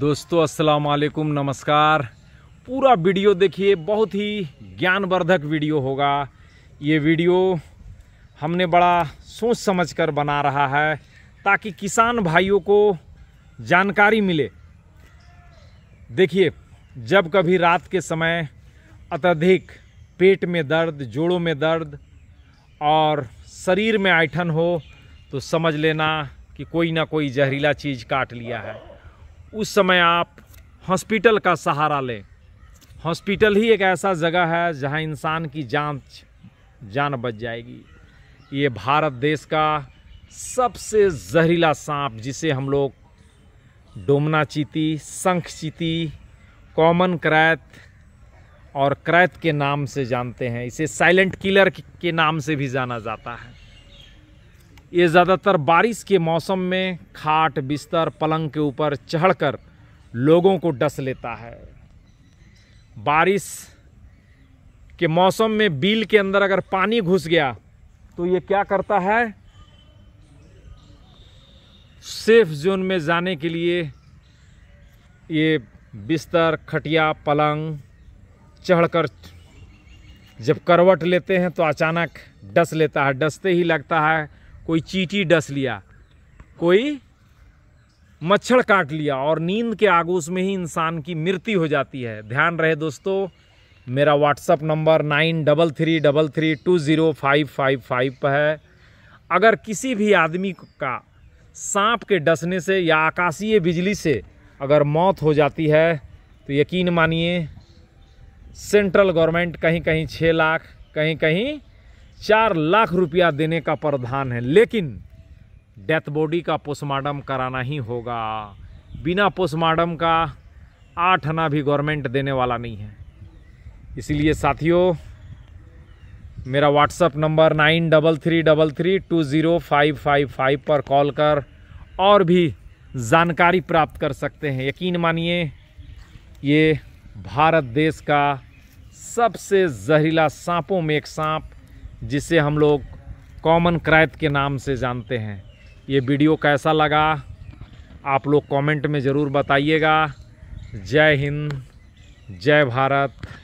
दोस्तों अस्सलाम वालेकुम नमस्कार पूरा वीडियो देखिए बहुत ही ज्ञानवर्धक वीडियो होगा ये वीडियो हमने बड़ा सोच समझ कर बना रहा है ताकि किसान भाइयों को जानकारी मिले देखिए जब कभी रात के समय अत्यधिक पेट में दर्द जोड़ों में दर्द और शरीर में ऐठन हो तो समझ लेना कि कोई ना कोई जहरीला चीज़ काट लिया है उस समय आप हॉस्पिटल का सहारा लें हॉस्पिटल ही एक ऐसा जगह है जहां इंसान की जान जान बच जाएगी ये भारत देश का सबसे जहरीला सांप जिसे हम लोग डोमना चीती शंख चीती कॉमन क्रैत और क्रैत के नाम से जानते हैं इसे साइलेंट किलर के नाम से भी जाना जाता है ये ज़्यादातर बारिश के मौसम में खाट बिस्तर पलंग के ऊपर चढ़कर लोगों को डस लेता है बारिश के मौसम में बिल के अंदर अगर पानी घुस गया तो ये क्या करता है सेफ जोन में जाने के लिए ये बिस्तर खटिया पलंग चढ़कर जब करवट लेते हैं तो अचानक डस लेता है डसते ही लगता है कोई चीटी डस लिया कोई मच्छर काट लिया और नींद के आगोश में ही इंसान की मृत्यु हो जाती है ध्यान रहे दोस्तों मेरा WhatsApp number nine double three double three two zero five five five पर है अगर किसी भी आदमी का सांप के डसने से या आकाशीय बिजली से अगर मौत हो जाती है तो यकीन मानिए सेंट्रल गवर्नमेंट कहीं कहीं छः लाख कहीं कहीं चार लाख रुपया देने का प्रावधान है लेकिन डेथ बॉडी का पोस्टमार्टम कराना ही होगा बिना पोस्टमार्टम का आठ आना भी गवर्नमेंट देने वाला नहीं है इसलिए साथियों मेरा WhatsApp number nine double three double three two zero five five five पर कॉल कर और भी जानकारी प्राप्त कर सकते हैं यकीन मानिए ये भारत देश का सबसे जहरीला सांपों में एक सांप जिसे हम लोग कॉमन क्रैप के नाम से जानते हैं ये वीडियो कैसा लगा आप लोग कमेंट में ज़रूर बताइएगा जय हिंद जय भारत